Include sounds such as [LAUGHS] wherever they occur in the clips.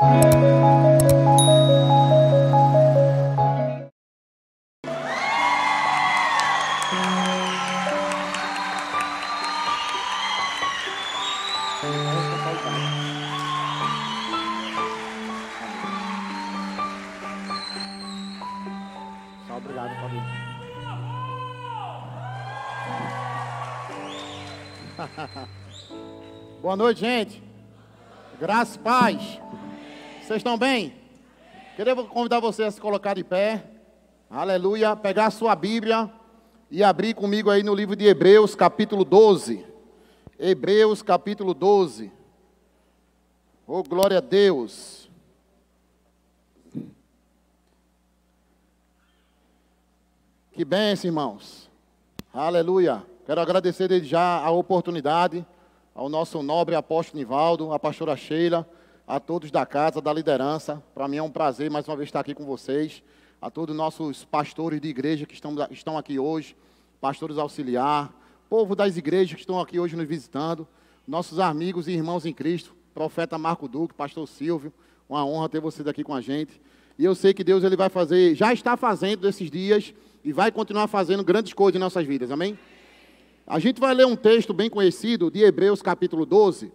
Obrigado, Paulinho. [LAUGHS] Boa noite, gente. Graças, paz. Vocês estão bem? Queria convidar vocês a se colocar de pé. Aleluia. Pegar a sua Bíblia e abrir comigo aí no livro de Hebreus, capítulo 12. Hebreus, capítulo 12. Oh, glória a Deus. Que bênção, irmãos. Aleluia. Quero agradecer desde já a oportunidade ao nosso nobre apóstolo Nivaldo, a pastora Sheila a todos da casa, da liderança. Para mim é um prazer mais uma vez estar aqui com vocês. A todos os nossos pastores de igreja que estão, estão aqui hoje, pastores auxiliar, povo das igrejas que estão aqui hoje nos visitando, nossos amigos e irmãos em Cristo, profeta Marco Duque, pastor Silvio. Uma honra ter vocês aqui com a gente. E eu sei que Deus ele vai fazer, já está fazendo esses dias e vai continuar fazendo grandes coisas em nossas vidas. Amém? A gente vai ler um texto bem conhecido de Hebreus capítulo 12.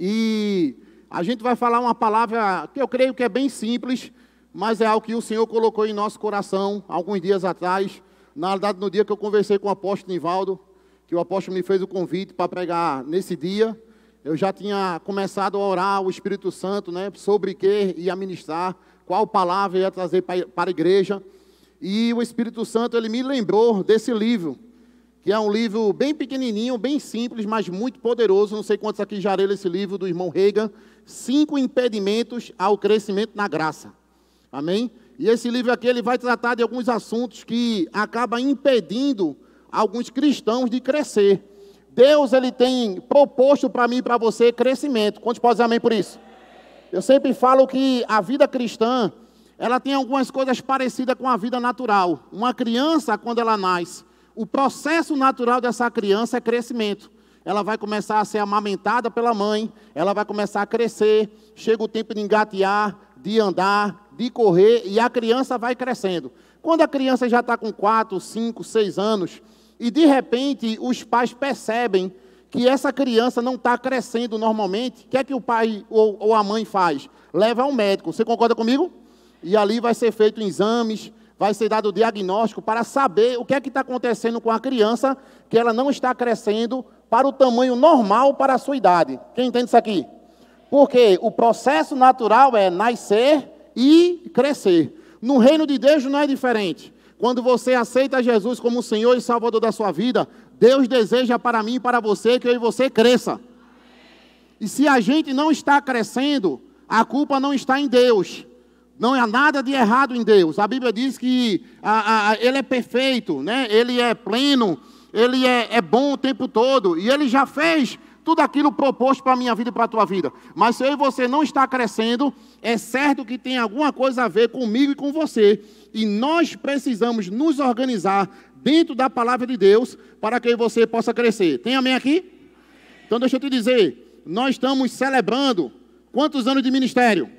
E a gente vai falar uma palavra que eu creio que é bem simples, mas é algo que o Senhor colocou em nosso coração alguns dias atrás. Na verdade, no dia que eu conversei com o apóstolo Nivaldo, que o apóstolo me fez o convite para pregar nesse dia, eu já tinha começado a orar o Espírito Santo, né, sobre que ia ministrar, qual palavra ia trazer para a igreja. E o Espírito Santo ele me lembrou desse livro que é um livro bem pequenininho, bem simples, mas muito poderoso. Não sei quantos aqui já leram esse livro do irmão Reagan. Cinco impedimentos ao crescimento na graça. Amém? E esse livro aqui ele vai tratar de alguns assuntos que acaba impedindo alguns cristãos de crescer. Deus ele tem proposto para mim e para você crescimento. Quantos podem dizer amém por isso? Eu sempre falo que a vida cristã, ela tem algumas coisas parecidas com a vida natural. Uma criança, quando ela nasce, o processo natural dessa criança é crescimento. Ela vai começar a ser amamentada pela mãe, ela vai começar a crescer, chega o tempo de engatear, de andar, de correr, e a criança vai crescendo. Quando a criança já está com 4, 5, 6 anos, e de repente os pais percebem que essa criança não está crescendo normalmente, o que é que o pai ou, ou, a mãe faz? Leva ao médico. Você concorda comigo? E ali vai ser feito exames, vai ser dado o diagnóstico para saber o que é que está acontecendo com a criança, que ela não está crescendo para o tamanho normal para a sua idade. Quem entende isso aqui? Porque o processo natural é nascer e crescer. No reino de Deus não é diferente. Quando você aceita Jesus como Senhor e Salvador da sua vida, Deus deseja para mim e para você que eu e você cresça. E se a gente não está crescendo, a culpa não está em Deus, não há nada de errado em Deus. A Bíblia diz que a, a, Ele é perfeito, né? Ele é pleno, Ele é, é bom o tempo todo. E Ele já fez tudo aquilo proposto para a minha vida e para a tua vida. Mas se eu e você não está crescendo, é certo que tem alguma coisa a ver comigo e com você. E nós precisamos nos organizar dentro da palavra de Deus para que você possa crescer. Tem amém aqui? Então deixa eu te dizer, nós estamos celebrando quantos anos de ministério?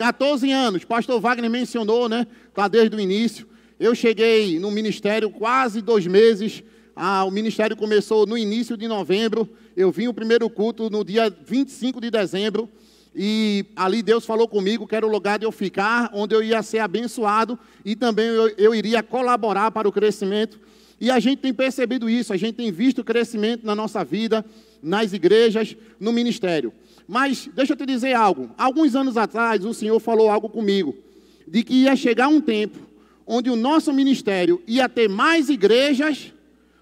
14 anos, pastor Wagner mencionou, né? Está desde o início. Eu cheguei no ministério quase dois meses. Ah, o ministério começou no início de novembro. Eu vim o primeiro culto no dia 25 de dezembro. E ali Deus falou comigo que era o lugar de eu ficar, onde eu ia ser abençoado e também eu, eu iria colaborar para o crescimento. E a gente tem percebido isso, a gente tem visto o crescimento na nossa vida, nas igrejas, no ministério. Mas deixa eu te dizer algo. Alguns anos atrás, o Senhor falou algo comigo, de que ia chegar um tempo onde o nosso ministério ia ter mais igrejas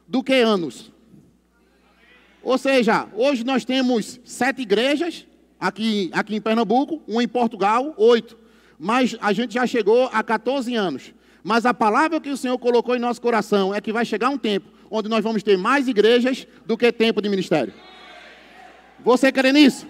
do que anos. Ou seja, hoje nós temos sete igrejas aqui, aqui em Pernambuco, uma em Portugal, oito. Mas a gente já chegou a 14 anos. Mas a palavra que o Senhor colocou em nosso coração é que vai chegar um tempo onde nós vamos ter mais igrejas do que tempo de ministério. Você crê nisso?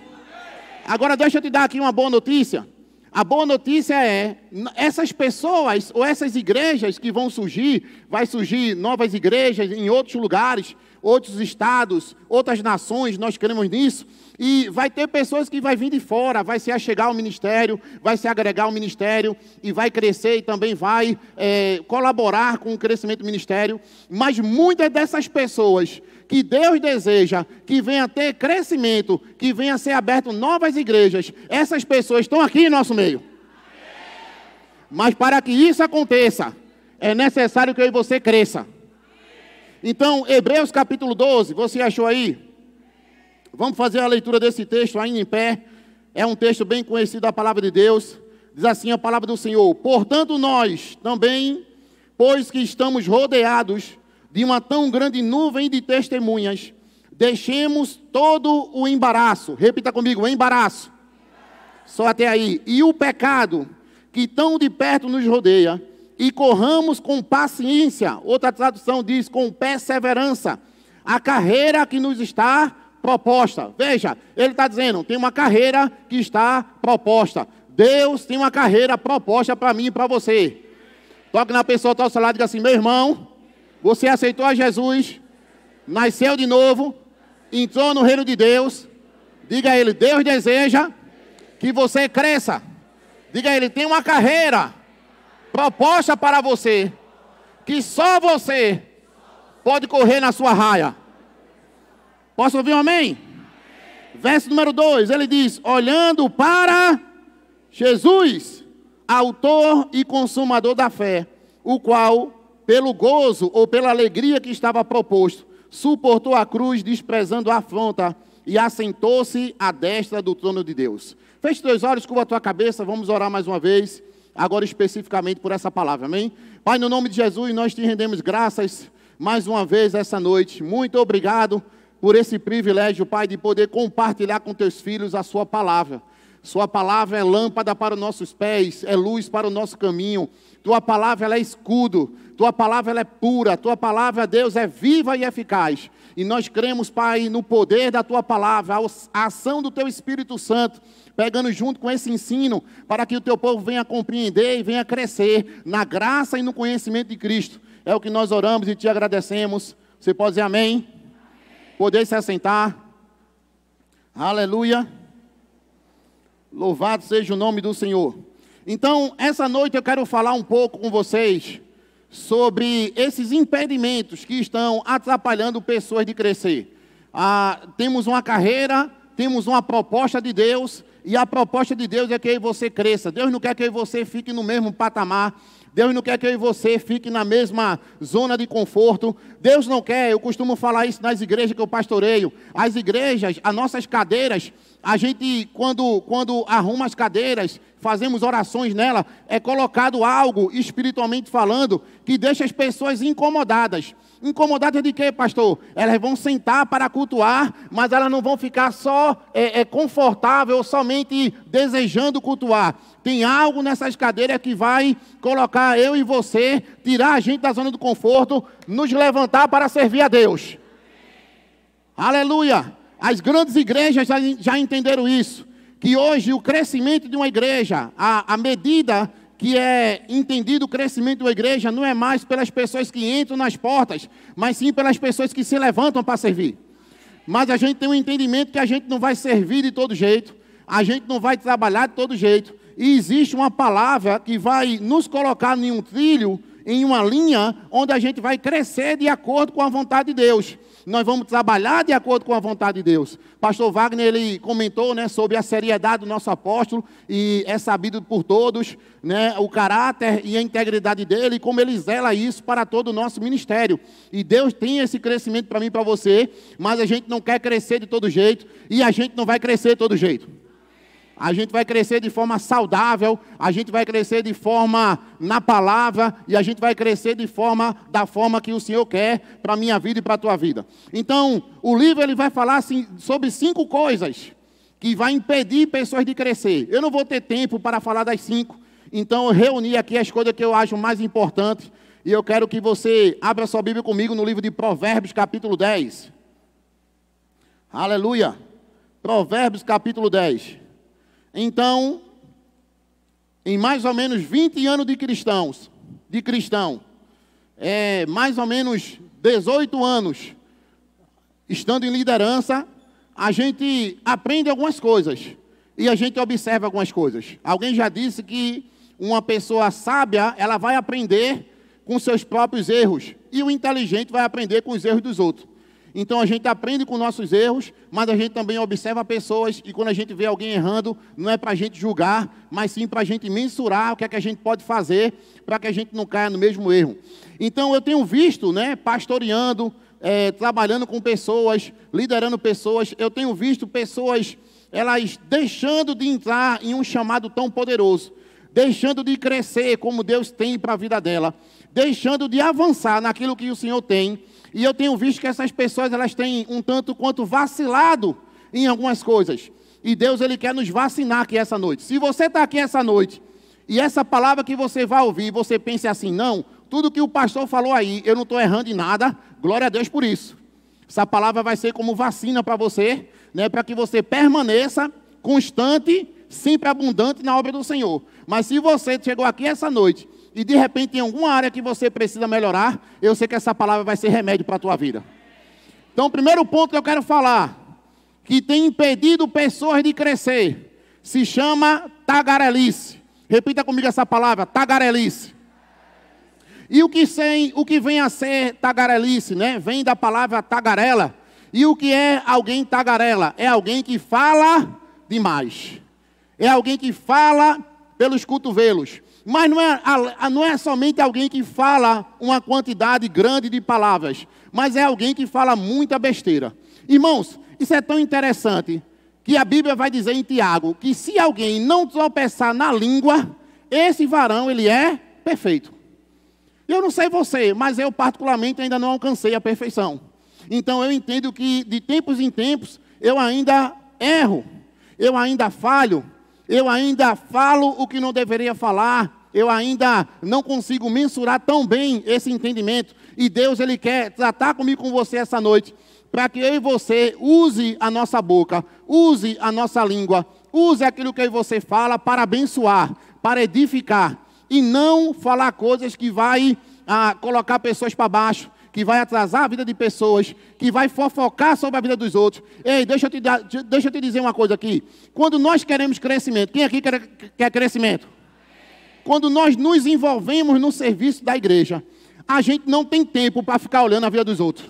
Agora deixa eu te dar aqui uma boa notícia. A boa notícia é, essas pessoas ou essas igrejas que vão surgir, vai surgir novas igrejas em outros lugares, outros estados, outras nações, nós cremos nisso. E vai ter pessoas que vai vir de fora, vai se achegar ao ministério, vai se agregar ao ministério e vai crescer e também vai é, colaborar com o crescimento do ministério. Mas muitas dessas pessoas que Deus deseja que venha ter crescimento, que venha ser aberto novas igrejas, essas pessoas estão aqui em nosso meio. Mas para que isso aconteça, é necessário que eu e você cresça. Então, Hebreus capítulo 12, você achou aí? Vamos fazer a leitura desse texto ainda em pé. É um texto bem conhecido da palavra de Deus. Diz assim a palavra do Senhor: Portanto, nós também, pois que estamos rodeados de uma tão grande nuvem de testemunhas, deixemos todo o embaraço. Repita comigo: embaraço. Só até aí. E o pecado que tão de perto nos rodeia e corramos com paciência. Outra tradução diz com perseverança a carreira que nos está proposta. Veja, ele está dizendo: tem uma carreira que está proposta. Deus tem uma carreira proposta para mim e para você. Toque na pessoa, do ao seu lado e diga assim: meu irmão, você aceitou a Jesus, nasceu de novo, entrou no reino de Deus. Diga a ele: Deus deseja que você cresça. Diga a ele: tem uma carreira proposta para você, que só você pode correr na sua raia. Posso ouvir um amém? Verso número 2, ele diz: olhando para Jesus, autor e consumador da fé, o qual, pelo gozo ou pela alegria que estava proposto, suportou a cruz, desprezando a afronta, e assentou-se à destra do trono de Deus. Feche teus olhos, curva a tua cabeça, vamos orar mais uma vez agora especificamente por essa palavra, amém? Pai, no nome de Jesus, nós te rendemos graças mais uma vez essa noite. Muito obrigado por esse privilégio, Pai, de poder compartilhar com teus filhos a sua palavra. Sua palavra é lâmpada para os nossos pés, é luz para o nosso caminho. Tua palavra é escudo. Tua palavra ela é pura, tua palavra, Deus, é viva e eficaz. E nós cremos, Pai, no poder da tua palavra, a ação do teu Espírito Santo, pegando junto com esse ensino, para que o teu povo venha compreender e venha crescer na graça e no conhecimento de Cristo. É o que nós oramos e te agradecemos. Você pode dizer amém? amém. Poder se assentar. Aleluia. Louvado seja o nome do Senhor. Então, essa noite eu quero falar um pouco com vocês sobre esses impedimentos que estão atrapalhando pessoas de crescer. Ah, temos uma carreira, temos uma proposta de Deus, e a proposta de Deus é que você cresça. Deus não quer que você fique no mesmo patamar. Deus não quer que você fique na mesma zona de conforto. Deus não quer, eu costumo falar isso nas igrejas que eu pastoreio. As igrejas, as nossas cadeiras, a gente, quando, quando arruma as cadeiras, fazemos orações nela, é colocado algo, espiritualmente falando, que deixa as pessoas incomodadas. Incomodadas de quê, pastor? Elas vão sentar para cultuar, mas elas não vão ficar só é, é confortável, somente desejando cultuar. Tem algo nessas cadeiras que vai colocar eu e você, tirar a gente da zona do conforto, nos levantar para servir a Deus. Aleluia! As grandes igrejas já, já entenderam isso que hoje o crescimento de uma igreja, a, a medida que é entendido o crescimento de uma igreja não é mais pelas pessoas que entram nas portas, mas sim pelas pessoas que se levantam para servir. Mas a gente tem um entendimento que a gente não vai servir de todo jeito, a gente não vai trabalhar de todo jeito, e existe uma palavra que vai nos colocar em um trilho, em uma linha, onde a gente vai crescer de acordo com a vontade de Deus. Nós vamos trabalhar de acordo com a vontade de Deus. Pastor Wagner ele comentou, né, sobre a seriedade do nosso apóstolo e é sabido por todos, né, o caráter e a integridade dele, e como ele zela isso para todo o nosso ministério. E Deus tem esse crescimento para mim, para você, mas a gente não quer crescer de todo jeito e a gente não vai crescer de todo jeito a gente vai crescer de forma saudável, a gente vai crescer de forma na palavra e a gente vai crescer de forma da forma que o Senhor quer para a minha vida e para a tua vida. Então, o livro ele vai falar assim, sobre cinco coisas que vai impedir pessoas de crescer. Eu não vou ter tempo para falar das cinco, então eu reuni aqui as coisas que eu acho mais importantes e eu quero que você abra sua Bíblia comigo no livro de Provérbios, capítulo 10. Aleluia. Provérbios capítulo 10. Então, em mais ou menos 20 anos de cristãos, de cristão, é, mais ou menos 18 anos estando em liderança, a gente aprende algumas coisas e a gente observa algumas coisas. Alguém já disse que uma pessoa sábia, ela vai aprender com seus próprios erros e o inteligente vai aprender com os erros dos outros. Então a gente aprende com nossos erros, mas a gente também observa pessoas e quando a gente vê alguém errando, não é para a gente julgar, mas sim para a gente mensurar o que é que a gente pode fazer para que a gente não caia no mesmo erro. Então eu tenho visto, né, pastoreando, é, trabalhando com pessoas, liderando pessoas, eu tenho visto pessoas elas deixando de entrar em um chamado tão poderoso, deixando de crescer como Deus tem para a vida dela, deixando de avançar naquilo que o Senhor tem e eu tenho visto que essas pessoas elas têm um tanto quanto vacilado em algumas coisas. E Deus ele quer nos vacinar aqui essa noite. Se você está aqui essa noite e essa palavra que você vai ouvir, você pense assim: não, tudo que o pastor falou aí, eu não estou errando em nada, glória a Deus por isso. Essa palavra vai ser como vacina para você, né, para que você permaneça constante, sempre abundante na obra do Senhor. Mas se você chegou aqui essa noite e de repente em alguma área que você precisa melhorar, eu sei que essa palavra vai ser remédio para a tua vida. Então, o primeiro ponto que eu quero falar, que tem impedido pessoas de crescer, se chama tagarelice. Repita comigo essa palavra, tagarelice. E o que, sem, o que vem a ser tagarelice, né? Vem da palavra tagarela. E o que é alguém tagarela? É alguém que fala demais. É alguém que fala pelos cotovelos. Mas não é, não é somente alguém que fala uma quantidade grande de palavras, mas é alguém que fala muita besteira. Irmãos, isso é tão interessante que a Bíblia vai dizer em Tiago que se alguém não tropeçar na língua, esse varão ele é perfeito. Eu não sei você, mas eu particularmente ainda não alcancei a perfeição. Então eu entendo que de tempos em tempos eu ainda erro, eu ainda falho, eu ainda falo o que não deveria falar, eu ainda não consigo mensurar tão bem esse entendimento. E Deus, Ele quer tratar comigo, com você essa noite, para que eu e você use a nossa boca, use a nossa língua, use aquilo que eu e você fala para abençoar, para edificar. E não falar coisas que vai ah, colocar pessoas para baixo, que vai atrasar a vida de pessoas, que vai fofocar sobre a vida dos outros. Ei, deixa eu te, deixa eu te dizer uma coisa aqui. Quando nós queremos crescimento, quem aqui quer, quer crescimento? quando nós nos envolvemos no serviço da igreja, a gente não tem tempo para ficar olhando a vida dos outros.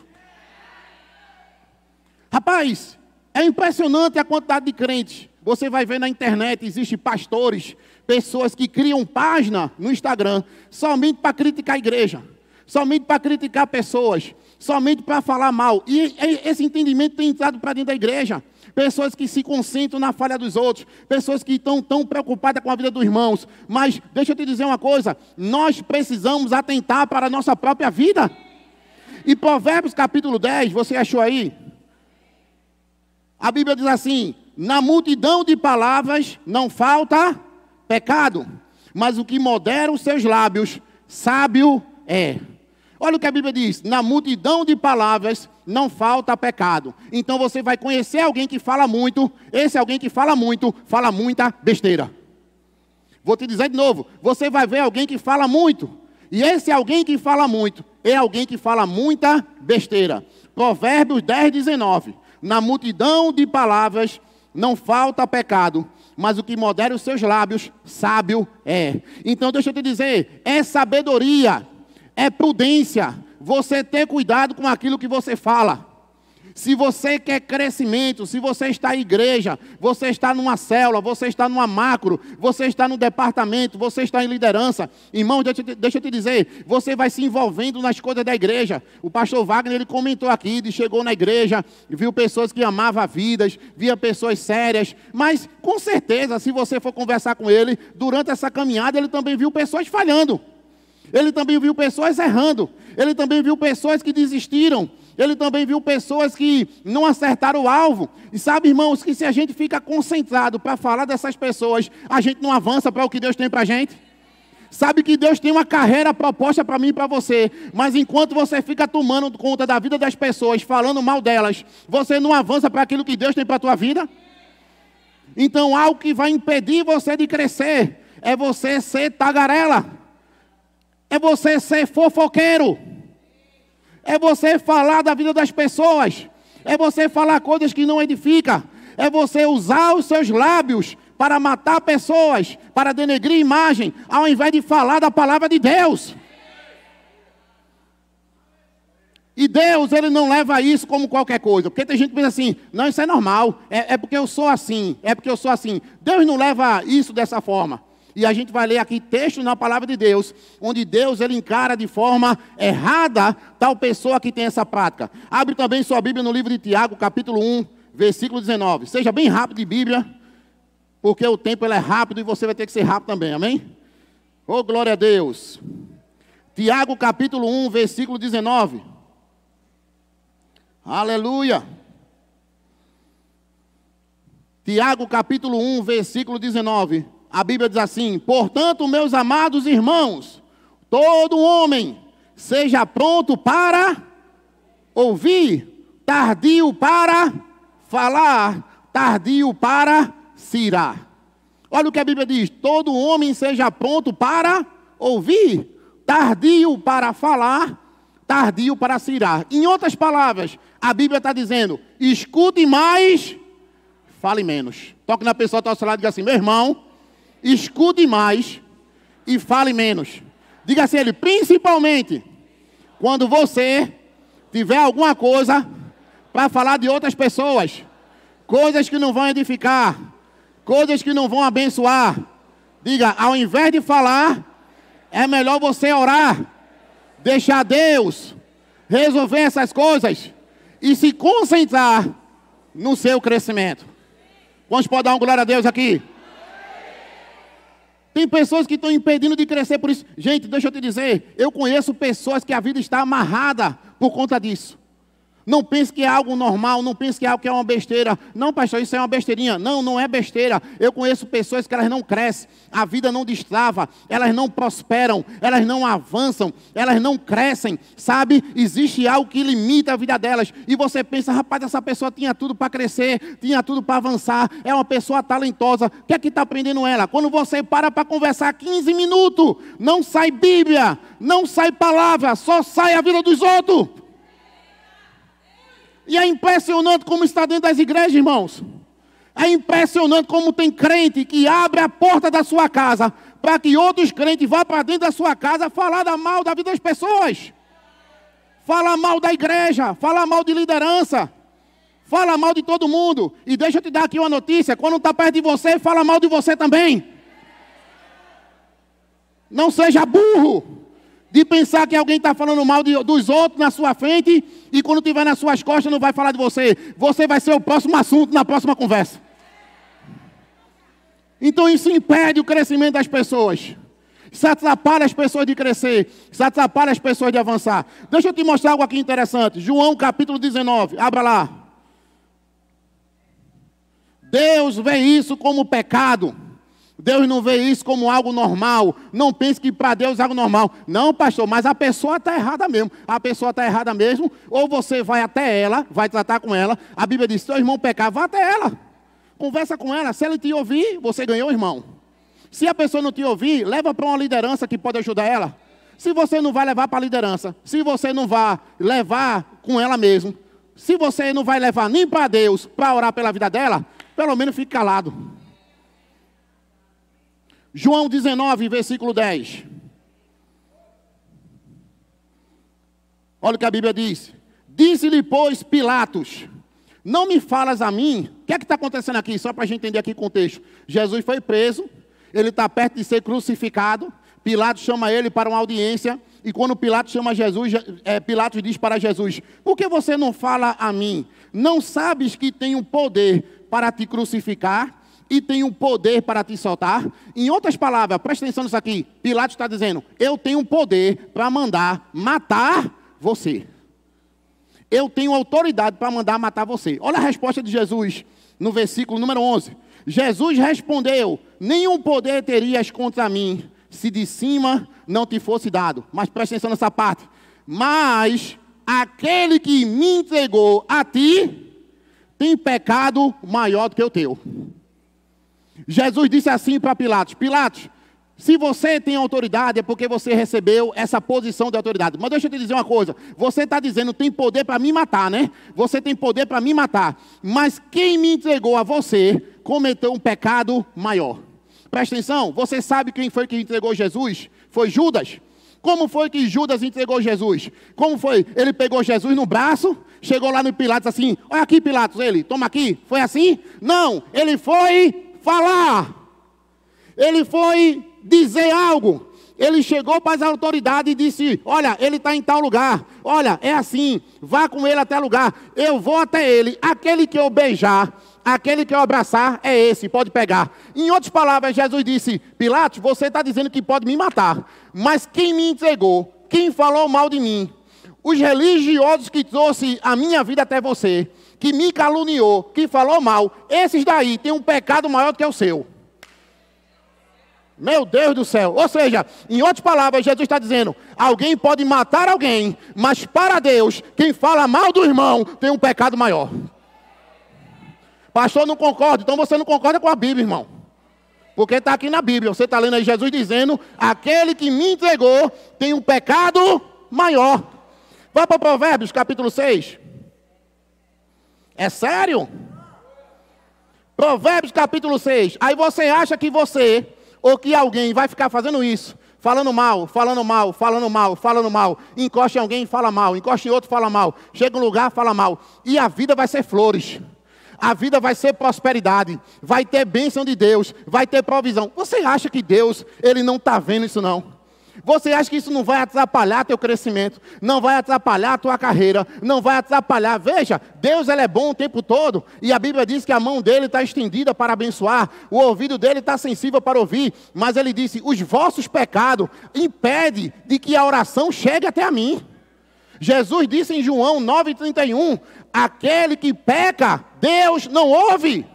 Rapaz, é impressionante a quantidade de crentes. Você vai ver na internet, existem pastores, pessoas que criam página no Instagram somente para criticar a igreja, somente para criticar pessoas, somente para falar mal. E esse entendimento tem entrado para dentro da igreja pessoas que se concentram na falha dos outros, pessoas que estão tão preocupadas com a vida dos irmãos. Mas deixa eu te dizer uma coisa: nós precisamos atentar para a nossa própria vida. E Provérbios capítulo 10, você achou aí? A Bíblia diz assim: na multidão de palavras não falta pecado, mas o que modera os seus lábios, sábio é. Olha o que a Bíblia diz: na multidão de palavras não falta pecado. Então você vai conhecer alguém que fala muito, esse alguém que fala muito, fala muita besteira. Vou te dizer de novo: você vai ver alguém que fala muito, e esse alguém que fala muito é alguém que fala muita besteira. Provérbios 10, 19: na multidão de palavras não falta pecado, mas o que modera os seus lábios, sábio é. Então deixa eu te dizer: é sabedoria é prudência. Você ter cuidado com aquilo que você fala. Se você quer crescimento, se você está em igreja, você está numa célula, você está numa macro, você está no departamento, você está em liderança, irmão, deixa, deixa eu te dizer, você vai se envolvendo nas coisas da igreja. O pastor Wagner ele comentou aqui, ele chegou na igreja, viu pessoas que amavam vidas, via pessoas sérias, mas com certeza, se você for conversar com ele, durante essa caminhada ele também viu pessoas falhando. Ele também viu pessoas errando. Ele também viu pessoas que desistiram. Ele também viu pessoas que não acertaram o alvo. E sabe, irmãos, que se a gente fica concentrado para falar dessas pessoas, a gente não avança para o que Deus tem para a gente? Sabe que Deus tem uma carreira proposta para mim e para você, mas enquanto você fica tomando conta da vida das pessoas, falando mal delas, você não avança para aquilo que Deus tem para a tua vida? Então, algo que vai impedir você de crescer é você ser tagarela é você ser fofoqueiro. É você falar da vida das pessoas. É você falar coisas que não edifica. É você usar os seus lábios para matar pessoas, para denegrir imagem, ao invés de falar da palavra de Deus. E Deus, ele não leva isso como qualquer coisa. Porque tem gente que pensa assim, não, isso é normal. É, é porque eu sou assim. É porque eu sou assim. Deus não leva isso dessa forma. E a gente vai ler aqui textos na palavra de Deus, onde Deus ele encara de forma errada tal pessoa que tem essa prática. Abre também sua Bíblia no livro de Tiago, capítulo 1, versículo 19. Seja bem rápido de Bíblia, porque o tempo ele é rápido e você vai ter que ser rápido também, amém? Oh, glória a Deus. Tiago, capítulo 1, versículo 19. Aleluia. Tiago capítulo 1, versículo 19 a Bíblia diz assim: Portanto, meus amados irmãos, todo homem seja pronto para ouvir, tardio para falar, tardio para cirar. Olha o que a Bíblia diz: todo homem seja pronto para ouvir, tardio para falar, tardio para cirar. Em outras palavras, a Bíblia está dizendo: escute mais, fale menos. Toque na pessoa do seu lado e diga assim: meu irmão, escute mais e fale menos. Diga assim ele, principalmente quando você tiver alguma coisa para falar de outras pessoas, coisas que não vão edificar, coisas que não vão abençoar. Diga, ao invés de falar, é melhor você orar, deixar Deus resolver essas coisas e se concentrar no seu crescimento. Vamos pode dar uma glória a Deus aqui? Tem pessoas que estão impedindo de crescer por isso. Gente, deixa eu te dizer, eu conheço pessoas que a vida está amarrada por conta disso. Não pense que é algo normal, não pense que é algo que é uma besteira. Não, pastor, isso é uma besteirinha. Não, não é besteira. Eu conheço pessoas que elas não crescem, a vida não destrava, elas não prosperam, elas não avançam, elas não crescem, sabe? Existe algo que limita a vida delas. E você pensa, rapaz, essa pessoa tinha tudo para crescer, tinha tudo para avançar, é uma pessoa talentosa. O que é que está aprendendo ela? Quando você para para conversar 15 minutos, não sai Bíblia, não sai palavra, só sai a vida dos outros. E é impressionante como está dentro das igrejas, irmãos. É impressionante como tem crente que abre a porta da sua casa para que outros crentes vá para dentro da sua casa falar da mal da vida das pessoas. Falar mal da igreja, falar mal de liderança, fala mal de todo mundo. E deixa eu te dar aqui uma notícia: quando está perto de você, fala mal de você também. Não seja burro de pensar que alguém está falando mal de, dos outros na sua frente e quando estiver nas suas costas não vai falar de você. Você vai ser o próximo assunto na próxima conversa. Então isso impede o crescimento das pessoas. Isso atrapalha as pessoas de crescer. Isso atrapalha as pessoas de avançar. Deixa eu te mostrar algo aqui interessante. João capítulo 19. Abra lá. Deus vê isso como pecado. Deus não vê isso como algo normal. Não pense que para Deus é algo normal. Não, pastor, mas a pessoa está errada mesmo. A pessoa está errada mesmo. Ou você vai até ela, vai tratar com ela. A Bíblia diz: seu irmão pecar, vá até ela. Conversa com ela. Se ela te ouvir, você ganhou, irmão. Se a pessoa não te ouvir, leva para uma liderança que pode ajudar ela. Se você não vai levar para a liderança, se você não vai levar com ela mesmo, se você não vai levar nem para Deus para orar pela vida dela, pelo menos fique calado. João 19, versículo 10. Olha o que a Bíblia diz. Disse-lhe, pois, Pilatos: Não me falas a mim. O que é que está acontecendo aqui? Só para a gente entender aqui o contexto. Jesus foi preso, ele está perto de ser crucificado. Pilatos chama ele para uma audiência. E quando Pilatos chama Jesus, é, Pilatos diz para Jesus: Por que você não fala a mim? Não sabes que tenho poder para te crucificar e tenho poder para te soltar. Em outras palavras, presta atenção nisso aqui. Pilatos está dizendo: Eu tenho poder para mandar matar você. Eu tenho autoridade para mandar matar você. Olha a resposta de Jesus no versículo número 11. Jesus respondeu: Nenhum poder terias contra mim se de cima não te fosse dado. Mas presta atenção nessa parte. Mas aquele que me entregou a ti tem pecado maior do que o teu. Jesus disse assim para Pilatos: Pilatos, se você tem autoridade é porque você recebeu essa posição de autoridade. Mas deixa eu te dizer uma coisa: você está dizendo tem poder para me matar, né? Você tem poder para me matar. Mas quem me entregou a você cometeu um pecado maior. Presta atenção: você sabe quem foi que entregou Jesus? Foi Judas. Como foi que Judas entregou Jesus? Como foi? Ele pegou Jesus no braço, chegou lá no Pilatos assim: olha aqui, Pilatos, ele, toma aqui. Foi assim? Não, ele foi falar, ele foi dizer algo. Ele chegou para as autoridades e disse: Olha, ele está em tal lugar. Olha, é assim. Vá com ele até lugar. Eu vou até ele. Aquele que eu beijar, aquele que eu abraçar, é esse. Pode pegar. Em outras palavras, Jesus disse: Pilatos, você está dizendo que pode me matar. Mas quem me entregou? Quem falou mal de mim? Os religiosos que trouxe a minha vida até você que me caluniou, que falou mal, esses daí têm um pecado maior do que o seu. Meu Deus do céu. Ou seja, em outras palavras, Jesus está dizendo: alguém pode matar alguém, mas para Deus, quem fala mal do irmão tem um pecado maior. Pastor, não concordo. Então você não concorda com a Bíblia, irmão. Porque está aqui na Bíblia. Você está lendo aí Jesus dizendo: aquele que me entregou tem um pecado maior. Vá para Provérbios, capítulo 6. É sério? Provérbios capítulo 6. Aí você acha que você ou que alguém vai ficar fazendo isso, falando mal, falando mal, falando mal, falando mal. Encoste alguém, fala mal. Encoste outro, fala mal. Chega um lugar, fala mal. E a vida vai ser flores. A vida vai ser prosperidade, vai ter bênção de Deus, vai ter provisão. Você acha que Deus, ele não está vendo isso não? Você acha que isso não vai atrapalhar teu crescimento, não vai atrapalhar a tua carreira, não vai atrapalhar. Veja, Deus ele é bom o tempo todo, e a Bíblia diz que a mão dele está estendida para abençoar, o ouvido dele está sensível para ouvir, mas ele disse: os vossos pecados impedem de que a oração chegue até a mim. Jesus disse em João 9,31: aquele que peca, Deus não ouve.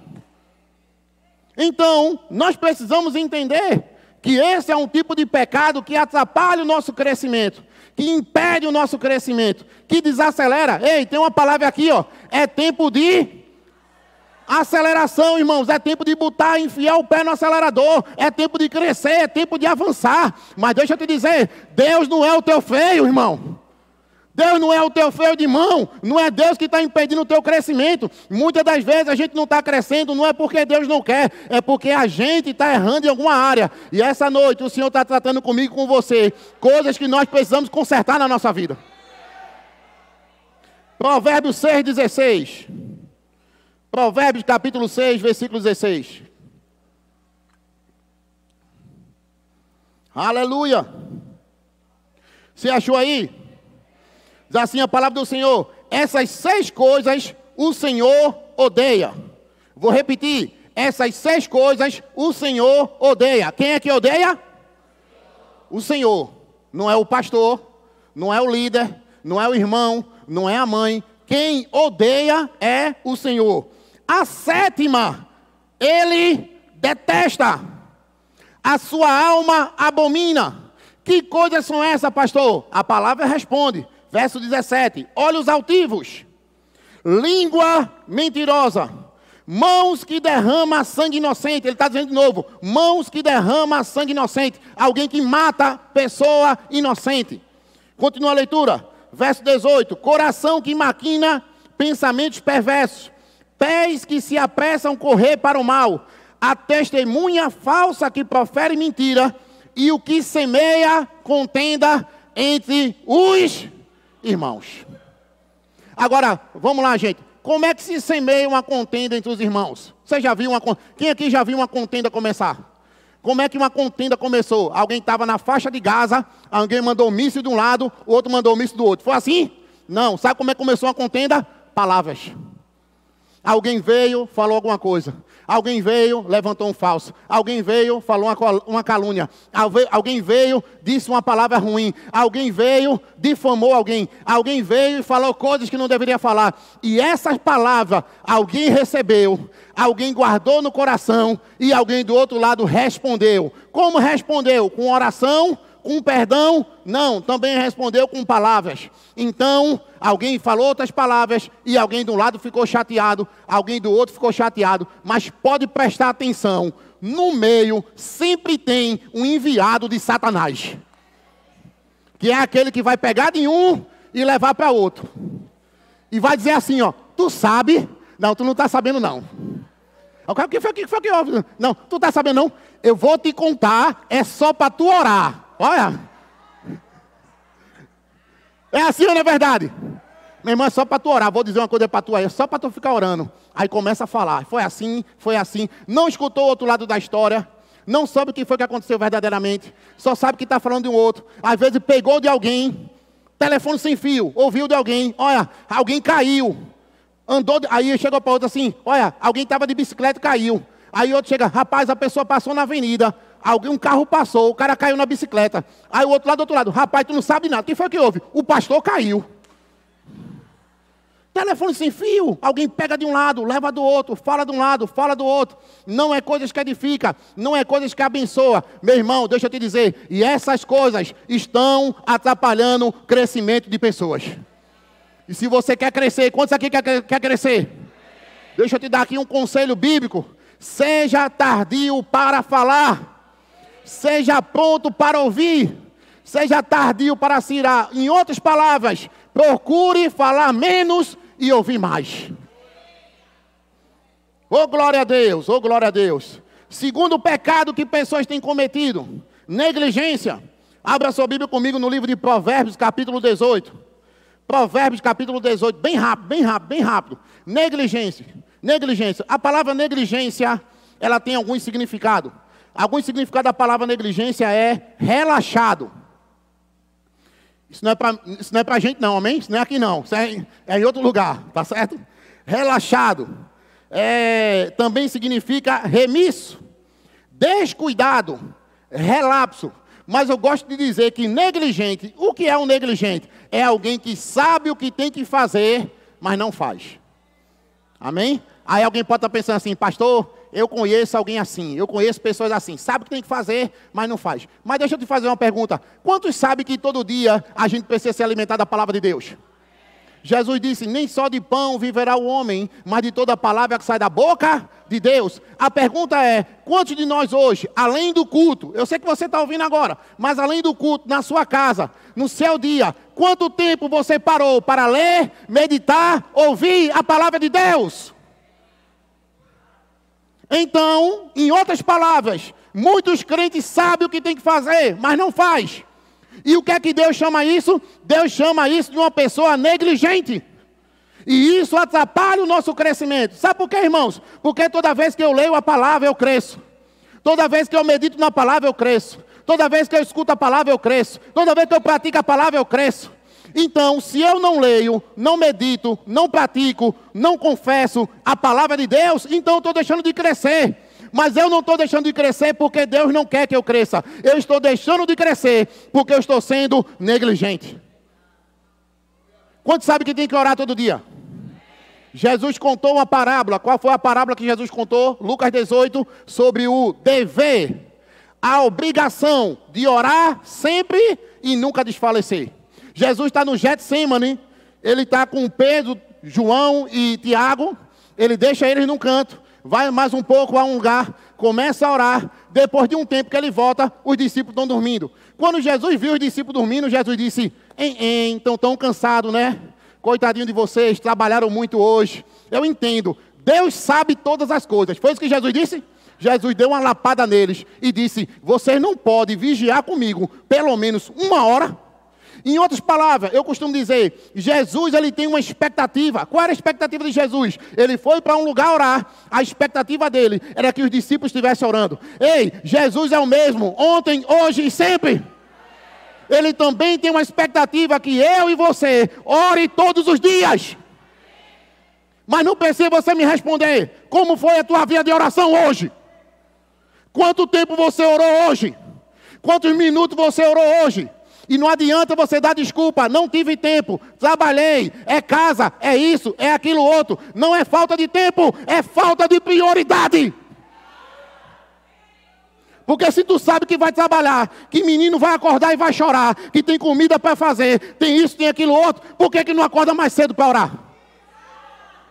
Então, nós precisamos entender que esse é um tipo de pecado que atrapalha o nosso crescimento, que impede o nosso crescimento, que desacelera. Ei, tem uma palavra aqui, ó. É tempo de aceleração, irmãos. É tempo de botar, enfiar o pé no acelerador. É tempo de crescer, é tempo de avançar. Mas deixa eu te dizer, Deus não é o teu feio, irmão. Deus não é o teu freio de mão, não é Deus que está impedindo o teu crescimento. Muitas das vezes a gente não está crescendo, não é porque Deus não quer, é porque a gente está errando em alguma área. E essa noite o Senhor está tratando comigo, com você, coisas que nós precisamos consertar na nossa vida. Provérbios 16. Provérbios capítulo 6, versículo 16. Aleluia. Você achou aí? Diz assim a palavra do Senhor: essas seis coisas o Senhor odeia. Vou repetir: essas seis coisas o Senhor odeia. Quem é que odeia? O Senhor. Não é o pastor, não é o líder, não é o irmão, não é a mãe. Quem odeia é o Senhor. A sétima, ele detesta. A sua alma abomina. Que coisas são essas, pastor? A palavra responde. Verso 17: Olhos altivos, língua mentirosa, mãos que derrama sangue inocente. Ele está dizendo de novo: mãos que derrama sangue inocente. Alguém que mata pessoa inocente. Continua a leitura. Verso 18: Coração que maquina pensamentos perversos, pés que se apressam correr para o mal, a testemunha falsa que profere mentira, e o que semeia contenda entre os irmãos. Agora, vamos lá, gente. Como é que se semeia uma contenda entre os irmãos? Você já viu uma Quem aqui já viu uma contenda começar? Como é que uma contenda começou? Alguém estava na faixa de Gaza, alguém mandou míssil de um lado, o outro mandou míssil do outro. Foi assim? Não. Sabe como é que começou a contenda? Palavras. Alguém veio, falou alguma coisa. Alguém veio, levantou um falso. Alguém veio, falou uma calúnia. Alguém veio, disse uma palavra ruim. Alguém veio, difamou alguém. Alguém veio e falou coisas que não deveria falar. E essas palavras alguém recebeu, alguém guardou no coração e alguém do outro lado respondeu. Como respondeu? Com oração com perdão? Não, também respondeu com palavras. Então, alguém falou outras palavras e alguém de um lado ficou chateado, alguém do outro ficou chateado, mas pode prestar atenção: no meio sempre tem um enviado de Satanás, que é aquele que vai pegar de um e levar para outro, e vai dizer assim: ó, tu sabe? Não, tu não está sabendo, não. O que foi que foi que houve? Não, tu está sabendo não? Eu vou te contar, é só para tu orar. Olha. É assim ou não é verdade? Meu irmão, é só para tu orar, vou dizer uma coisa para tu aí, é só para tu ficar orando. Aí começa a falar, foi assim, foi assim, não escutou o outro lado da história, não sabe o que foi que aconteceu verdadeiramente, só sabe que está falando de um outro. Às vezes pegou de alguém, telefone sem fio, ouviu de alguém, olha, alguém caiu, andou, de... aí chegou para outro assim, olha, alguém estava de bicicleta e caiu. Aí outro chega, rapaz, a pessoa passou na avenida, Alguém, um carro passou, o cara caiu na bicicleta. Aí o outro lado, do outro lado, rapaz, tu não sabe nada. Quem foi que houve? O pastor caiu. Telefone sem fio. Alguém pega de um lado, leva do outro, fala de um lado, fala do outro. Não é coisas que edifica, não é coisas que abençoa. Meu irmão, deixa eu te dizer, e essas coisas estão atrapalhando o crescimento de pessoas. E se você quer crescer, quantos aqui quer, quer crescer? Deixa eu te dar aqui um conselho bíblico. Seja tardio para falar seja pronto para ouvir, seja tardio para se irar. Em outras palavras, procure falar menos e ouvir mais. Oh glória a Deus, oh glória a Deus. Segundo pecado que pessoas têm cometido, negligência. Abra sua Bíblia comigo no livro de Provérbios, capítulo 18. Provérbios, capítulo 18, bem rápido, bem rápido, bem rápido. Negligência, negligência. A palavra negligência, ela tem algum significado. Alguns significados da palavra negligência é relaxado. Isso não é para é a gente não, amém? Isso não é aqui não, isso é, é em outro lugar, tá certo? Relaxado. É, também significa remisso, descuidado, relapso. Mas eu gosto de dizer que negligente, o que é um negligente? É alguém que sabe o que tem que fazer, mas não faz. Amém? Aí alguém pode estar pensando assim, pastor, eu conheço alguém assim, eu conheço pessoas assim. Sabe o que tem que fazer, mas não faz. Mas deixa eu te fazer uma pergunta. Quantos sabem que todo dia a gente precisa se alimentar da palavra de Deus? Jesus disse: Nem só de pão viverá o homem, mas de toda palavra que sai da boca de Deus. A pergunta é: quantos de nós hoje, além do culto, eu sei que você está ouvindo agora, mas além do culto, na sua casa, no seu dia, quanto tempo você parou para ler, meditar, ouvir a palavra de Deus? Então, em outras palavras, muitos crentes sabem o que tem que fazer, mas não faz. E o que é que Deus chama isso? Deus chama isso de uma pessoa negligente. E isso atrapalha o nosso crescimento. Sabe por quê, irmãos? Porque toda vez que eu leio a palavra, eu cresço. Toda vez que eu medito na palavra, eu cresço. Toda vez que eu escuto a palavra, eu cresço. Toda vez que eu pratico a palavra, eu cresço. Então, se eu não leio, não medito, não pratico, não confesso a palavra de Deus, então eu estou deixando de crescer. Mas eu não estou deixando de crescer porque Deus não quer que eu cresça. Eu estou deixando de crescer porque eu estou sendo negligente. Quantos sabe que tem que orar todo dia? Jesus contou uma parábola. Qual foi a parábola que Jesus contou? Lucas 18, sobre o dever, a obrigação de orar sempre e nunca desfalecer. Jesus está no Getsemane, ele está com Pedro, João e Tiago, ele deixa eles num canto, vai mais um pouco a um lugar, começa a orar, depois de um tempo que ele volta, os discípulos estão dormindo. Quando Jesus viu os discípulos dormindo, Jesus disse, em, estão tão cansados, né? Coitadinho de vocês, trabalharam muito hoje. Eu entendo, Deus sabe todas as coisas. Foi isso que Jesus disse? Jesus deu uma lapada neles e disse: Vocês não podem vigiar comigo pelo menos uma hora. Em outras palavras, eu costumo dizer, Jesus ele tem uma expectativa. Qual era a expectativa de Jesus? Ele foi para um lugar orar. A expectativa dele era que os discípulos estivessem orando. Ei, Jesus é o mesmo, ontem, hoje e sempre. Ele também tem uma expectativa que eu e você ore todos os dias. Mas não pensei você me responder. Como foi a tua via de oração hoje? Quanto tempo você orou hoje? Quantos minutos você orou hoje? E não adianta você dar desculpa, não tive tempo, trabalhei, é casa, é isso, é aquilo outro. Não é falta de tempo, é falta de prioridade. Porque se tu sabe que vai trabalhar, que menino vai acordar e vai chorar, que tem comida para fazer, tem isso, tem aquilo outro, por que, que não acorda mais cedo para orar?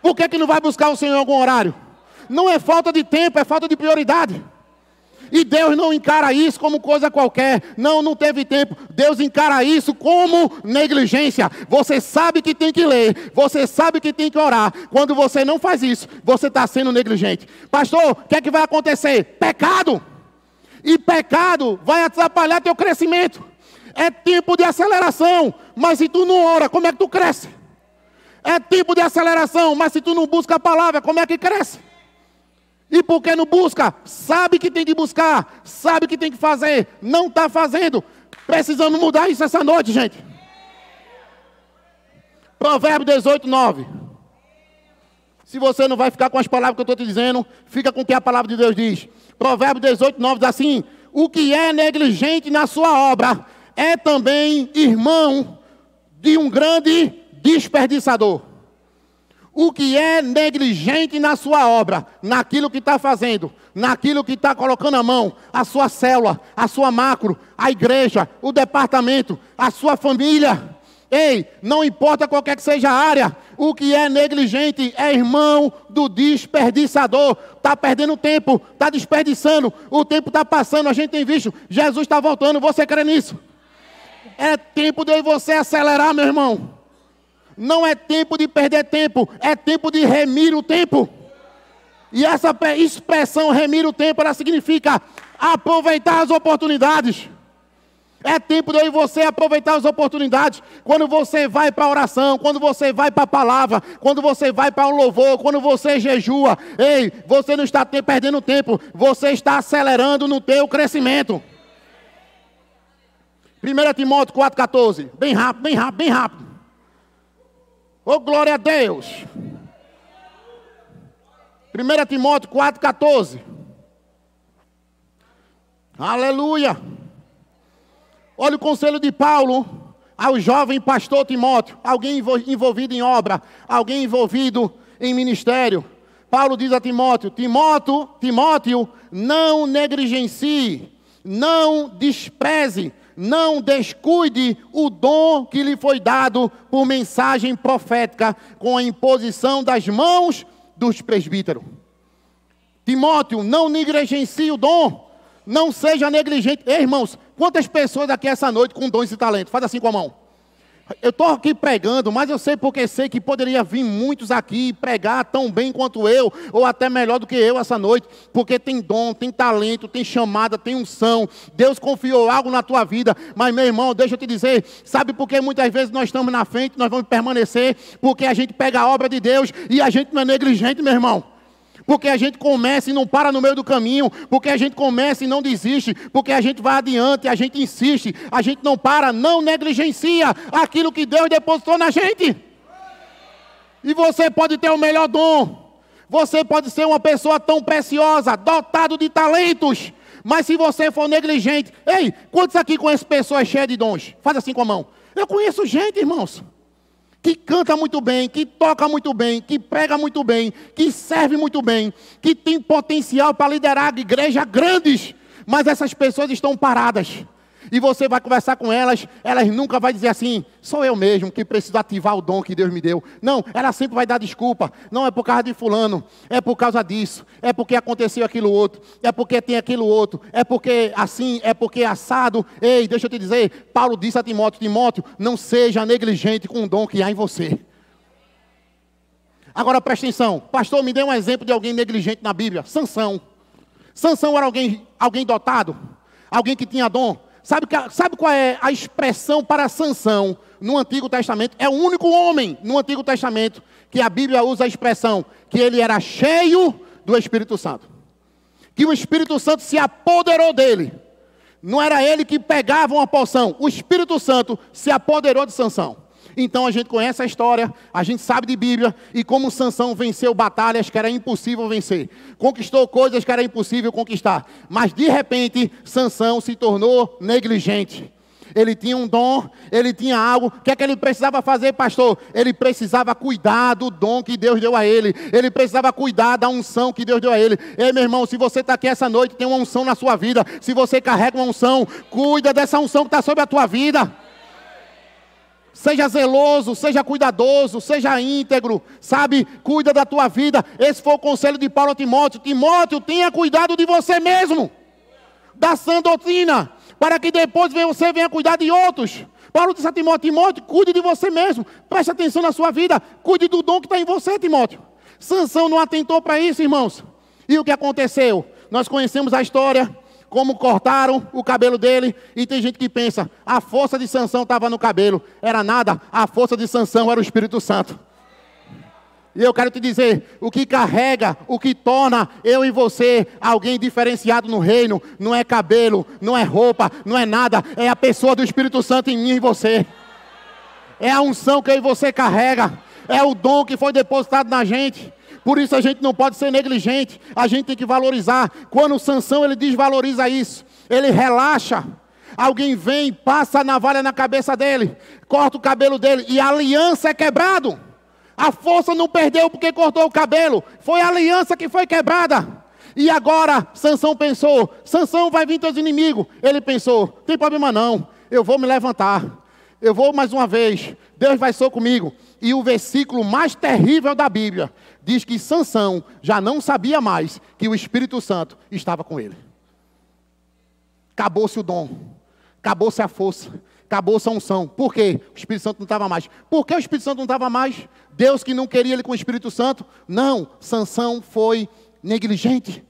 Por que, que não vai buscar o Senhor em algum horário? Não é falta de tempo, é falta de prioridade. E Deus não encara isso como coisa qualquer. Não, não teve tempo. Deus encara isso como negligência. Você sabe que tem que ler, você sabe que tem que orar. Quando você não faz isso, você está sendo negligente. Pastor, o que é que vai acontecer? Pecado. E pecado vai atrapalhar teu crescimento. É tempo de aceleração, mas se tu não ora, como é que tu cresce? É tempo de aceleração, mas se tu não busca a palavra, como é que cresce? E porque não busca? Sabe que tem de buscar, sabe que tem que fazer, não está fazendo. Precisamos mudar isso essa noite, gente. Provérbio 18, 9. Se você não vai ficar com as palavras que eu estou te dizendo, fica com o que a palavra de Deus diz. Provérbio 18, 9 diz assim: O que é negligente na sua obra é também irmão de um grande desperdiçador o que é negligente na sua obra, naquilo que está fazendo, naquilo que está colocando a mão, a sua célula, a sua macro, a igreja, o departamento, a sua família. Ei, não importa qualquer que seja a área, o que é negligente é irmão do desperdiçador. Está perdendo tempo, está desperdiçando, o tempo está passando, a gente tem visto, Jesus está voltando, você crê nisso? É tempo de você acelerar, meu irmão. Não é tempo de perder tempo, é tempo de remir o tempo. E essa expressão remir o tempo, ela significa aproveitar as oportunidades. É tempo de eu e você aproveitar as oportunidades. Quando você vai para a oração, quando você vai para a palavra, quando você vai para o um louvor, quando você jejua, ei, você não está perdendo tempo, você está acelerando no teu crescimento. 1 Timóteo 4,14. Bem rápido, bem rápido, bem rápido. Oh, glória a Deus! 1 Timóteo 4,14. Aleluia! Olha o conselho de Paulo ao jovem pastor Timóteo, alguém envolvido em obra, alguém envolvido em ministério. Paulo diz a Timóteo: Timóteo, Timóteo, não negligencie, não despreze não descuide o dom que lhe foi dado por mensagem profética, com a imposição das mãos dos presbíteros. Timóteo, não negligencie o dom, não seja negligente. Ei, irmãos, quantas pessoas aqui essa noite com dons e talentos? Faz assim com a mão. Eu estou aqui pregando, mas eu sei porque sei que poderia vir muitos aqui pregar tão bem quanto eu, ou até melhor do que eu essa noite, porque tem dom, tem talento, tem chamada, tem unção. Deus confiou algo na tua vida. Mas, meu irmão, deixa eu te dizer, sabe por que muitas vezes nós estamos na frente, nós vamos permanecer, porque a gente pega a obra de Deus e a gente não é negligente, meu irmão porque a gente começa e não para no meio do caminho, porque a gente começa e não desiste, porque a gente vai adiante, a gente insiste, a gente não para, não negligencia aquilo que Deus depositou na gente. E você pode ter o melhor dom, você pode ser uma pessoa tão preciosa, dotado de talentos, mas se você for negligente, ei, quantos aqui conhecem pessoas cheias de dons? Faz assim com a mão. Eu conheço gente, irmãos que canta muito bem, que toca muito bem, que prega muito bem, que serve muito bem, que tem potencial para liderar igrejas grandes, mas essas pessoas estão paradas e você vai conversar com elas, elas nunca vai dizer assim, sou eu mesmo que preciso ativar o dom que Deus me deu. Não, ela sempre vai dar desculpa. Não é por causa de fulano, é por causa disso, é porque aconteceu aquilo outro, é porque tem aquilo outro, é porque assim, é porque é assado. Ei, deixa eu te dizer, Paulo disse a Timóteo, Timóteo, não seja negligente com o dom que há em você. Agora presta atenção, pastor, me dê um exemplo de alguém negligente na Bíblia. Sansão. Sansão era alguém, alguém dotado, alguém que tinha dom, Sabe, sabe qual é a expressão para Sansão no Antigo Testamento? É o único homem no Antigo Testamento que a Bíblia usa a expressão que ele era cheio do Espírito Santo. Que o Espírito Santo se apoderou dele. Não era ele que pegava uma poção, o Espírito Santo se apoderou de Sansão. Então a gente conhece a história, a gente sabe de Bíblia e como Sansão venceu batalhas que era impossível vencer, conquistou coisas que era impossível conquistar, mas de repente Sansão se tornou negligente. Ele tinha um dom, ele tinha algo. O que é que ele precisava fazer, pastor? Ele precisava cuidar do dom que Deus deu a ele. Ele precisava cuidar da unção que Deus deu a ele. Ei, meu irmão, se você está aqui essa noite, tem uma unção na sua vida. Se você carrega uma unção, cuida dessa unção que está sobre a tua vida. Seja zeloso, seja cuidadoso, seja íntegro, sabe? Cuida da tua vida. Esse foi o conselho de Paulo a Timóteo. Timóteo, tenha cuidado de você mesmo, da sã doutrina, para que depois você venha cuidar de outros. Paulo disse a Timóteo: Timóteo, cuide de você mesmo, preste atenção na sua vida, cuide do dom que está em você, Timóteo. Sansão não atentou para isso, irmãos. E o que aconteceu? Nós conhecemos a história como cortaram o cabelo dele. E tem gente que pensa, a força de Sansão estava no cabelo. Era nada, a força de Sansão era o Espírito Santo. E eu quero te dizer, o que carrega, o que torna eu e você alguém diferenciado no reino, não é cabelo, não é roupa, não é nada, é a pessoa do Espírito Santo em mim e em você. É a unção que eu e você carrega, é o dom que foi depositado na gente por isso a gente não pode ser negligente, a gente tem que valorizar. Quando o Sansão ele desvaloriza isso, ele relaxa. Alguém vem, passa a navalha na cabeça dele, corta o cabelo dele e a aliança é quebrado. A força não perdeu porque cortou o cabelo, foi a aliança que foi quebrada. E agora Sansão pensou: Sansão vai vir teus inimigos. Ele pensou: tem problema não, eu vou me levantar. Eu vou mais uma vez, Deus vai ser comigo. E o versículo mais terrível da Bíblia diz que Sansão já não sabia mais que o Espírito Santo estava com ele. Acabou-se o dom, acabou-se a força, acabou-se a unção. Por quê? O Espírito Santo não estava mais. Por que o Espírito Santo não estava mais? Deus que não queria ele com o Espírito Santo? Não, Sansão foi negligente.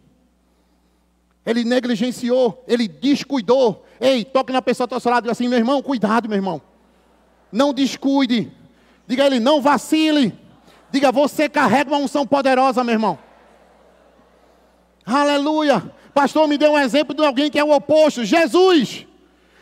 Ele negligenciou, ele descuidou. Ei, toque na pessoa do seu lado e assim, meu irmão, cuidado, meu irmão. Não descuide. Diga a ele, não vacile. Diga, você carrega uma unção poderosa, meu irmão. Aleluia. Pastor, me deu um exemplo de alguém que é o oposto. Jesus.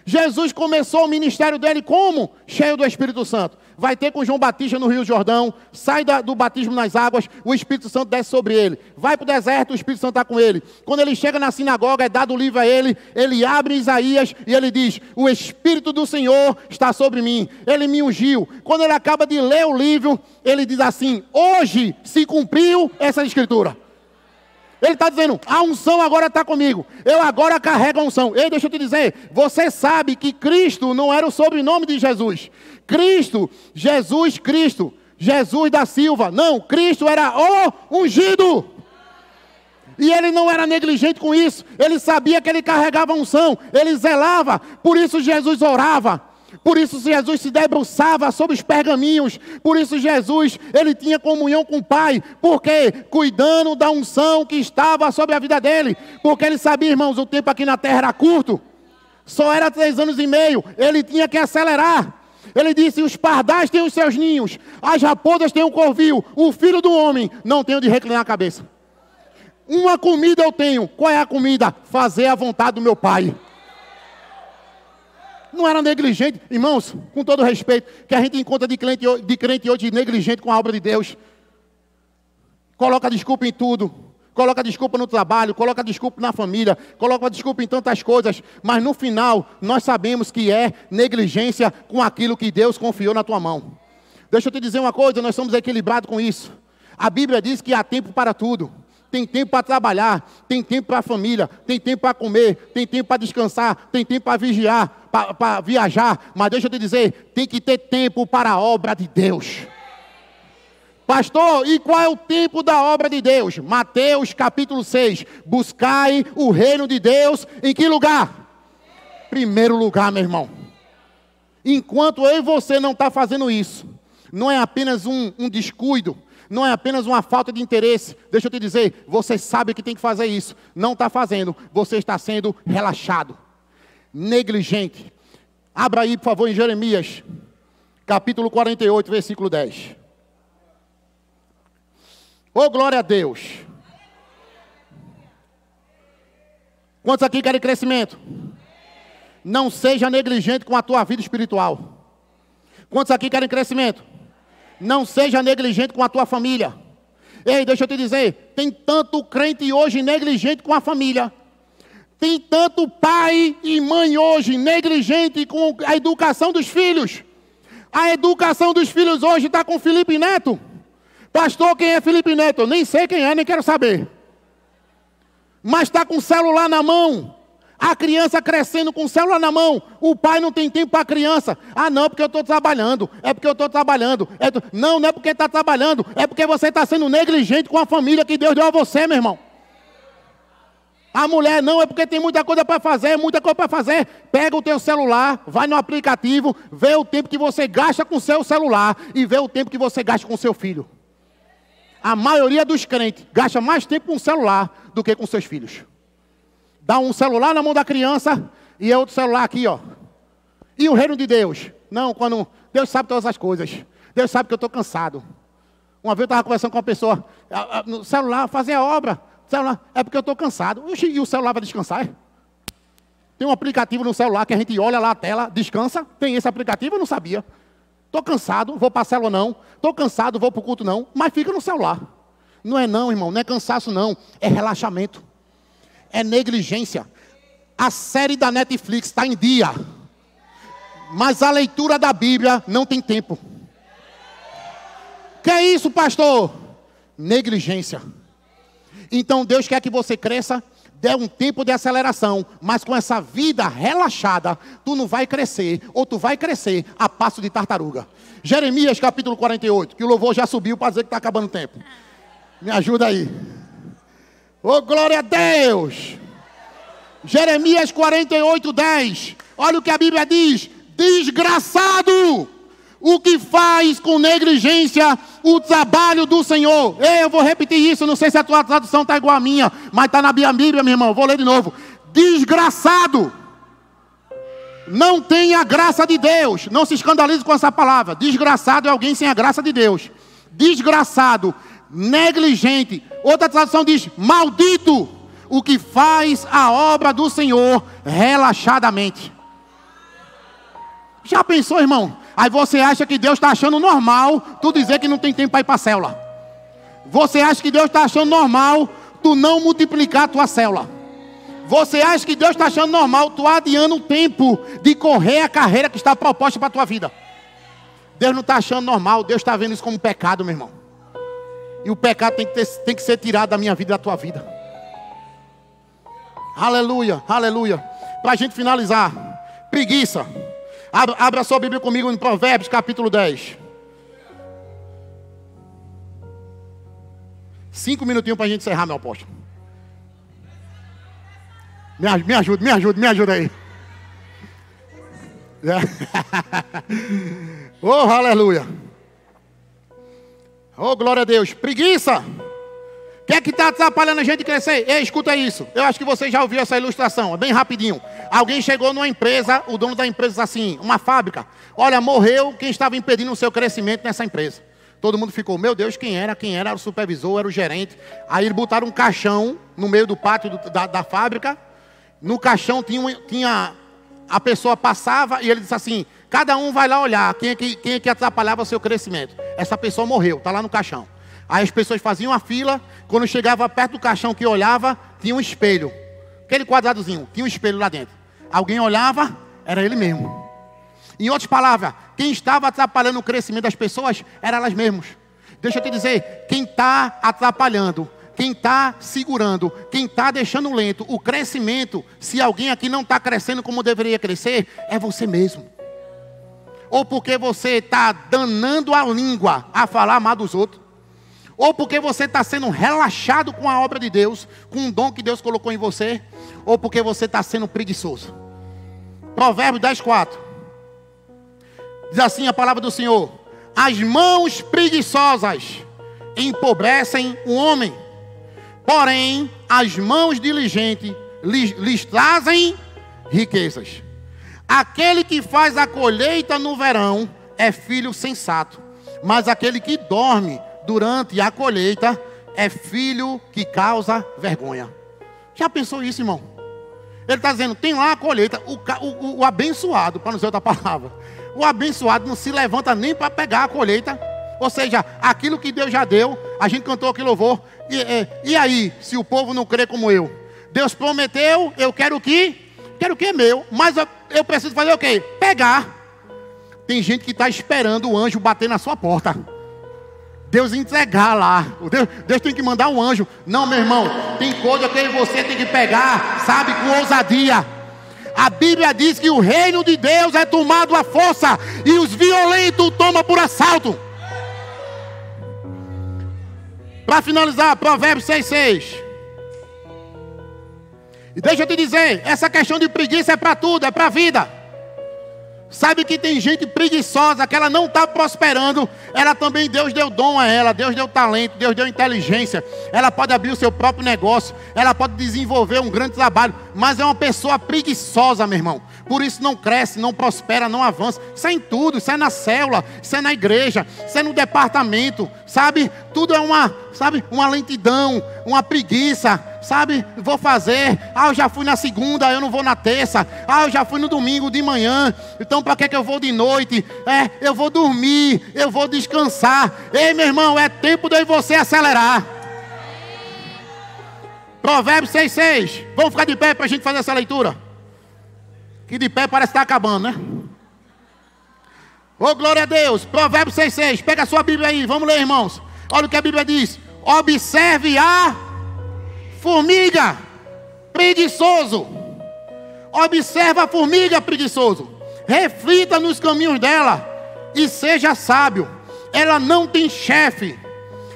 Jesus começou o ministério dele como? Cheio do Espírito Santo vai ter com João Batista no Rio Jordão, sai da, do batismo nas águas, o Espírito Santo desce sobre ele. Vai para o deserto, o Espírito Santo está com ele. Quando ele chega na sinagoga, é dado o livro a ele, ele abre Isaías e ele diz: O Espírito do Senhor está sobre mim, ele me ungiu. Quando ele acaba de ler o livro, ele diz assim: Hoje se cumpriu essa escritura. Ele está dizendo, a unção agora está comigo. Eu agora carrego a unção. Ei, deixa eu te dizer, você sabe que Cristo não era o sobrenome de Jesus. Cristo, Jesus Cristo, Jesus da Silva. Não, Cristo era o ungido. E ele não era negligente com isso. Ele sabia que ele carregava unção, ele zelava. Por isso Jesus orava. Por isso Jesus se debruçava sobre os pergaminhos. Por isso Jesus, ele tinha comunhão com o Pai, porque cuidando da unção que estava sobre a vida dele, porque ele sabia, irmãos, o tempo aqui na terra era curto. Só era três anos e meio, ele tinha que acelerar. Ele disse: Os pardais têm os seus ninhos, as raposas têm o um o filho do homem não tem onde reclinar a cabeça. Uma comida eu tenho. Qual é a comida? Fazer a vontade do meu pai. Não era negligente, irmãos, com todo respeito, que a gente encontra de crente, de crente hoje negligente com a obra de Deus. Coloca desculpa em tudo coloca desculpa no trabalho, coloca desculpa na família, coloca desculpa em tantas coisas, mas no final nós sabemos que é negligência com aquilo que Deus confiou na tua mão. Deixa eu te dizer uma coisa, nós somos equilibrados com isso. A Bíblia diz que há tempo para tudo. Tem tempo para trabalhar, tem tempo para a família, tem tempo para comer, tem tempo para descansar, tem tempo para vigiar, para viajar. Mas deixa eu te dizer, tem que ter tempo para a obra de Deus. Pastor, e qual é o tempo da obra de Deus? Mateus capítulo 6. Buscai o reino de Deus em que lugar? Primeiro lugar, meu irmão. Enquanto eu e você não está fazendo isso, não é apenas um, um descuido, não é apenas uma falta de interesse. Deixa eu te dizer, você sabe que tem que fazer isso, não está fazendo, você está sendo relaxado, negligente. Abra aí, por favor, em Jeremias, capítulo 48, versículo 10. Ô oh, glória a Deus! Quantos aqui querem crescimento? Não seja negligente com a tua vida espiritual. Quantos aqui querem crescimento? Não seja negligente com a tua família. Ei, deixa eu te dizer, tem tanto crente hoje negligente com a família. Tem tanto pai e mãe hoje negligente com a educação dos filhos. A educação dos filhos hoje está com Felipe Neto. Pastor, quem é Felipe Neto? nem sei quem é, nem quero saber. Mas está com o celular na mão. A criança crescendo com o celular na mão. O pai não tem tempo para a criança. Ah, não, porque eu estou trabalhando. É porque eu estou trabalhando. É... Não, não é porque está trabalhando. É porque você está sendo negligente com a família que Deus deu a você, meu irmão. A mulher não, é porque tem muita coisa para fazer, muita coisa para fazer. Pega o teu celular, vai no aplicativo, vê o tempo que você gasta com o seu celular e vê o tempo que você gasta com o seu filho. A maioria dos crentes gasta mais tempo com o celular do que com seus filhos. Dá um celular na mão da criança e é outro celular aqui, ó. E o reino de Deus? Não, quando Deus sabe todas as coisas. Deus sabe que eu estou cansado. Uma vez eu estava conversando com uma pessoa, no celular, fazer a obra. Celular, é porque eu estou cansado. E o celular vai descansar? É? Tem um aplicativo no celular que a gente olha lá a tela, descansa. Tem esse aplicativo, eu não sabia. Estou cansado, vou para a célula não. Estou cansado, vou para o culto não. Mas fica no celular. Não é não, irmão, não é cansaço não. É relaxamento. É negligência. A série da Netflix está em dia. Mas a leitura da Bíblia não tem tempo. Que é isso, pastor? Negligência. Então Deus quer que você cresça der um tempo de aceleração, mas com essa vida relaxada, tu não vai crescer, ou tu vai crescer a passo de tartaruga. Jeremias capítulo 48, que o louvor já subiu para dizer que está acabando o tempo. Me ajuda aí. Ô oh, glória a Deus! Jeremias 48, 10. Olha o que a Bíblia diz: desgraçado! o que faz com negligência o trabalho do Senhor. Eu vou repetir isso, não sei se a tua tradução está igual a minha, mas está na minha Bíblia, meu irmão. Vou ler de novo. Desgraçado. Não tem a graça de Deus. Não se escandalize com essa palavra. Desgraçado é alguém sem a graça de Deus. Desgraçado, negligente. Outra tradução diz: maldito o que faz a obra do Senhor relaxadamente. Já pensou, irmão? Aí você acha que Deus está achando normal tu dizer que não tem tempo para ir para a célula. Você acha que Deus está achando normal tu não multiplicar a tua célula. Você acha que Deus está achando normal tu adiando o tempo de correr a carreira que está proposta para a tua vida. Deus não está achando normal, Deus está vendo isso como pecado, meu irmão. E o pecado tem que, ter, tem que ser tirado da minha vida e da tua vida. Aleluia, aleluia. Para a gente finalizar, preguiça. Abra, abra sua Bíblia comigo em Provérbios capítulo 10. Cinco minutinhos para a gente encerrar, meu apóstolo. Me, me ajuda, me ajuda, me ajuda aí. [LAUGHS] oh, aleluia. Oh, glória a Deus. Preguiça que é que está atrapalhando a gente crescer? Ei, escuta isso. Eu acho que você já ouviu essa ilustração, é bem rapidinho. Alguém chegou numa empresa, o dono da empresa disse assim, uma fábrica. Olha, morreu quem estava impedindo o seu crescimento nessa empresa. Todo mundo ficou, meu Deus, quem era? Quem era? Era o supervisor, era o gerente. Aí botaram um caixão no meio do pátio do, da, da, fábrica. No caixão tinha, tinha, a pessoa passava e ele disse assim: cada um vai lá olhar quem é que, quem é que atrapalhava o seu crescimento. Essa pessoa morreu, está lá no caixão. Aí as pessoas faziam a fila, quando chegava perto do caixão que olhava, tinha um espelho. Aquele quadradozinho, tinha um espelho lá dentro. Alguém olhava, era ele mesmo. Em outras palavras, quem estava atrapalhando o crescimento das pessoas eram elas mesmas. Deixa eu te dizer, quem está atrapalhando, quem está segurando, quem está deixando lento o crescimento, se alguém aqui não está crescendo como deveria crescer, é você mesmo. Ou porque você está danando a língua a falar mal dos outros ou porque você está sendo relaxado com a obra de Deus, com um dom que Deus colocou em você, ou porque você está sendo preguiçoso. Provérbios 10, 4. Diz assim a palavra do Senhor: As mãos preguiçosas empobrecem o homem, porém as mãos diligentes lhes, lhes trazem riquezas. Aquele que faz a colheita no verão é filho sensato, mas aquele que dorme durante a colheita é filho que causa vergonha. Já pensou isso, irmão? Ele está dizendo: tem lá a colheita, o, o, o abençoado, para não dizer outra palavra, o abençoado não se levanta nem para pegar a colheita. Ou seja, aquilo que Deus já deu, a gente cantou aqui louvor. E, e, é, e aí, se o povo não crê como eu? Deus prometeu, eu quero o que? Quero o que é meu, mas eu, eu preciso fazer o quê? Pegar. Tem gente que está esperando o anjo bater na sua porta. Deus entregar lá. Deus, Deus tem que mandar um anjo. Não, meu irmão, tem coisa que você tem que pegar, sabe, com ousadia. A Bíblia diz que o reino de Deus é tomado à força e os violentos toma por assalto. Para finalizar, Provérbios 6,6. E deixa eu te dizer, essa questão de preguiça é para tudo, é para a vida. Sabe que tem gente preguiçosa, que ela não está prosperando. Ela também, Deus deu dom a ela, Deus deu talento, Deus deu inteligência. Ela pode abrir o seu próprio negócio, ela pode desenvolver um grande trabalho, mas é uma pessoa preguiçosa, meu irmão. Por isso não cresce, não prospera, não avança. Isso é em tudo, isso é na célula, isso é na igreja, isso é no departamento, sabe? Tudo é uma, sabe, uma lentidão, uma preguiça, sabe? Vou fazer. Ah, eu já fui na segunda, eu não vou na terça. Ah, eu já fui no domingo de manhã. Então para que, que eu vou de noite? É, eu vou dormir, eu vou descansar. Ei, meu irmão, é tempo de você acelerar. Provérbios 6,6. Vamos ficar de pé para a gente fazer essa leitura. Que de pé parece estar tá acabando, né? Ô oh, glória a Deus, Provérbios 6,6. Pega a sua Bíblia aí, vamos ler, irmãos. Olha o que a Bíblia diz: observe a Formiga, preguiçoso. Observa a formiga, preguiçoso. Reflita nos caminhos dela e seja sábio. Ela não tem chefe,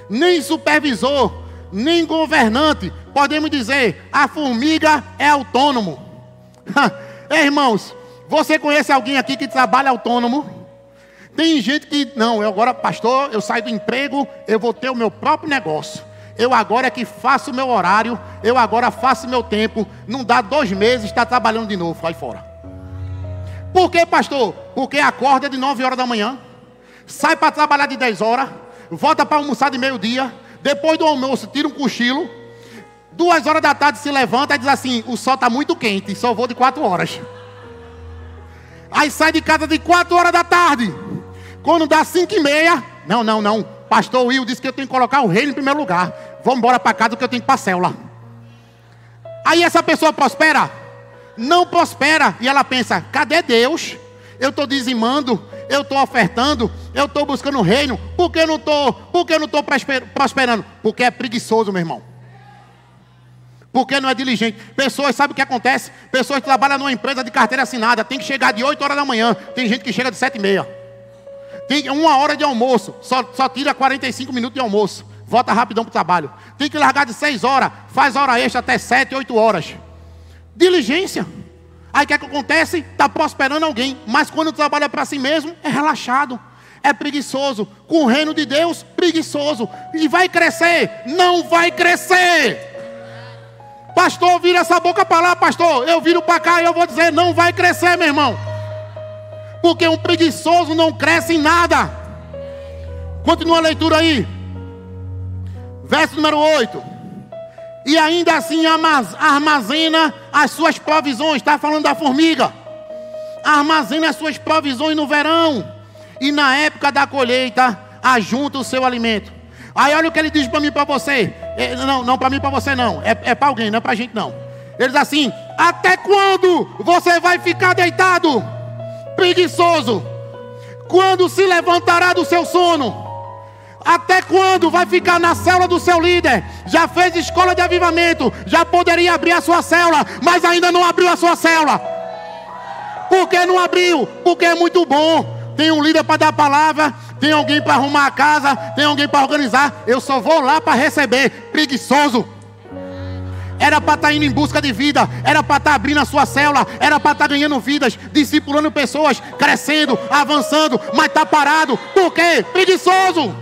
nem supervisor, nem governante. Podemos dizer, a formiga é autônomo. É, irmãos, você conhece alguém aqui que trabalha autônomo? Tem gente que, não, eu agora, pastor, eu saio do emprego, eu vou ter o meu próprio negócio. Eu agora é que faço o meu horário, eu agora faço o meu tempo. Não dá dois meses, está trabalhando de novo, vai fora. Por que, pastor? Porque acorda de 9 horas da manhã, sai para trabalhar de 10 horas, volta para almoçar de meio-dia, depois do almoço tira um cochilo, duas horas da tarde se levanta e diz assim: o sol está muito quente, só vou de quatro horas. Aí sai de casa de quatro horas da tarde. Quando dá cinco e meia, não, não, não. Pastor Will disse que eu tenho que colocar o reino em primeiro lugar. Vamos embora para casa que eu tenho que ir para a célula. Aí essa pessoa prospera? Não prospera. E ela pensa: cadê Deus? Eu estou dizimando, eu estou ofertando, eu estou buscando o reino. Por que não estou? não estou prosperando? Porque é preguiçoso, meu irmão. Porque não é diligente. Pessoas, sabe o que acontece? Pessoas trabalham numa empresa de carteira assinada, tem que chegar de 8 horas da manhã. Tem gente que chega de 7 e meia. Tem uma hora de almoço, só, só tira 45 minutos de almoço. Volta rapidão para o trabalho. Tem que largar de 6 horas, faz hora extra até 7, 8 horas. Diligência. Aí o que, é que acontece? Está prosperando alguém, mas quando trabalha para si mesmo, é relaxado, é preguiçoso. Com o reino de Deus, preguiçoso. E vai crescer, não vai crescer. Pastor, vira essa boca para lá, pastor. Eu viro para cá e eu vou dizer: não vai crescer, meu irmão porque um preguiçoso não cresce em nada. Continua a leitura aí, verso número 8. E ainda assim armazena as suas provisões, está falando da formiga. Armazena as suas provisões no verão, e na época da colheita, ajunta o seu alimento. Aí olha o que ele diz para mim para você. É, não, não para mim para você não. É, é para alguém, não é para a gente não. Ele diz assim: Até quando você vai ficar deitado? preguiçoso? Quando se levantará do seu sono? Até quando vai ficar na célula do seu líder? Já fez escola de avivamento, já poderia abrir a sua célula, mas ainda não abriu a sua célula. Por que não abriu? Porque é muito bom. Tem um líder para dar a palavra, tem alguém para arrumar a casa, tem alguém para organizar. Eu só vou lá para receber. Preguiçoso. Era para estar tá indo em busca de vida, era para estar tá abrindo a sua célula, era para estar tá ganhando vidas, discipulando pessoas, crescendo, avançando, mas está parado. Por quê? Preguiçoso.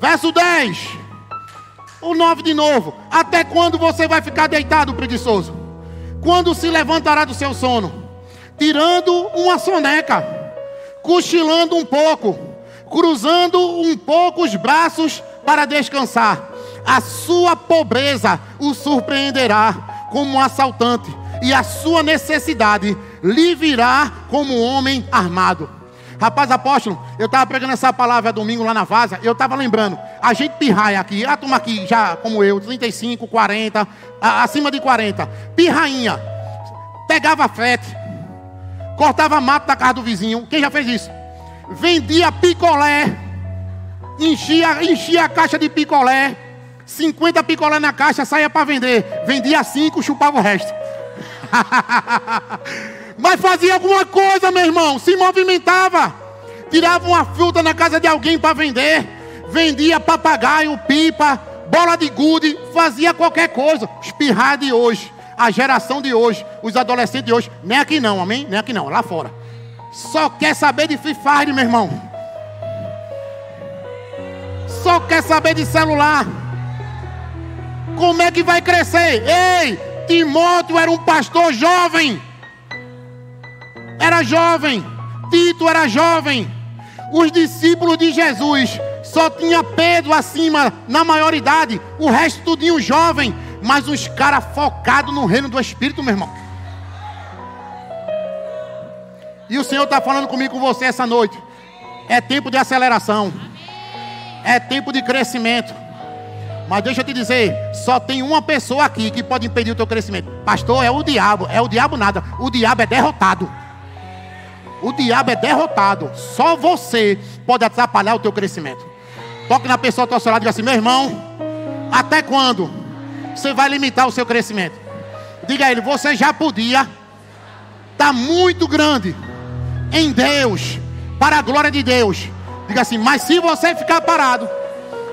Verso 10. O 9 de novo. Até quando você vai ficar deitado, preguiçoso? Quando se levantará do seu sono? Tirando uma soneca, cochilando um pouco, cruzando um pouco os braços para descansar. A sua pobreza o surpreenderá como um assaltante, e a sua necessidade lhe virá como um homem armado. Rapaz, apóstolo, eu estava pregando essa palavra domingo lá na vaza, eu estava lembrando, a gente pirraia aqui, a turma aqui já como eu, 35, 40, a, acima de 40, pirrainha, pegava frete, cortava mato da casa do vizinho, quem já fez isso? Vendia picolé enchia, enchia a caixa de picolé, 50 picolé na caixa, saía para vender. Vendia cinco, chupava o resto. [LAUGHS] Mas fazia alguma coisa, meu irmão, se movimentava. Tirava uma fruta na casa de alguém para vender. Vendia papagaio, pipa, bola de gude, fazia qualquer coisa. Espirrar de hoje, a geração de hoje, os adolescentes de hoje, nem aqui não, amém? Nem aqui não, lá fora. Só quer saber de Free Fire, meu irmão só quer saber de celular. Como é que vai crescer? Ei, Timóteo era um pastor jovem. Era jovem. Tito era jovem. Os discípulos de Jesus só tinha Pedro acima na maioridade, o resto tudinho jovem, mas os caras focados no reino do Espírito, meu irmão. E o Senhor está falando comigo com você essa noite. É tempo de aceleração. É tempo de crescimento. Mas deixa eu te dizer, só tem uma pessoa aqui que pode impedir o teu crescimento. Pastor, é o diabo. É o diabo nada. O diabo é derrotado. O diabo é derrotado. Só você pode atrapalhar o teu crescimento. Toque na pessoa do seu lado e diga assim: meu irmão, até quando você vai limitar o seu crescimento? Diga a ele: você já podia estar tá muito grande em Deus, para a glória de Deus. Diga assim: Mas se você ficar parado,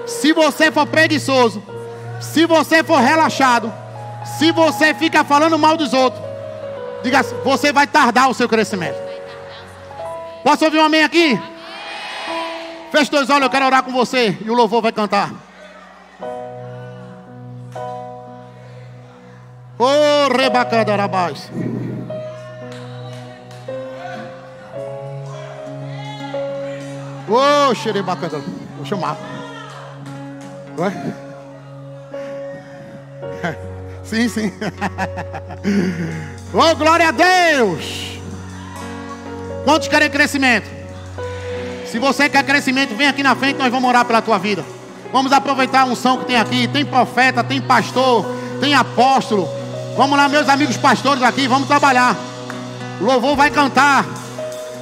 se você for preguiçoso, se você for relaxado, se você fica falando mal dos outros, diga assim, você vai tardar o seu crescimento. Posso ouvir um amém aqui? Feche dois olhos, eu quero orar com você e o louvor vai cantar. Oh, rebacadarabás. Ô, oh, cheirei bacana. Vou chamar. Ué? [LAUGHS] Sim, sim. [LAUGHS] Ô, oh, glória a Deus. Quantos querem crescimento? Se você quer crescimento, vem aqui na frente, nós vamos orar pela tua vida. Vamos aproveitar a unção que tem aqui. Tem profeta, tem pastor, tem apóstolo. Vamos lá, meus amigos pastores aqui, vamos trabalhar. O louvor vai cantar.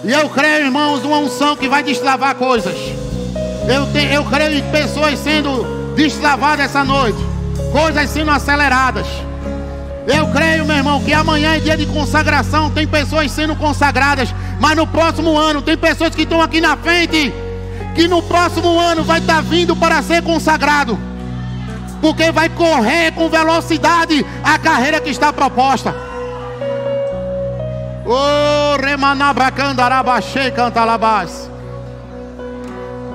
E eu creio, irmãos, uma unção que vai destravar coisas. Eu, te, eu creio em pessoas sendo destravadas essa noite, coisas sendo aceleradas. Eu creio, meu irmão, que amanhã é dia de consagração, tem pessoas sendo consagradas, mas no próximo ano tem pessoas que estão aqui na frente, que no próximo ano vai estar tá vindo para ser consagrado, porque vai correr com velocidade a carreira que está proposta. Oh, remanabracandarabachei cantarabás.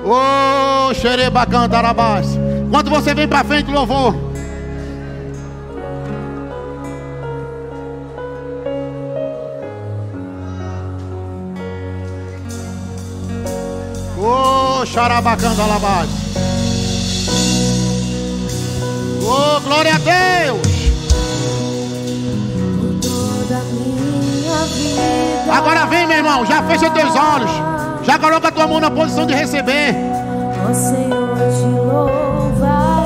Oh, xerebacandarabás. Quando você vem para frente, louvor. Oh, alabás. Oh, glória a Deus. Agora vem, meu irmão, já fecha teus olhos. Já coloca tua mão na posição de receber. Senhor, te louva.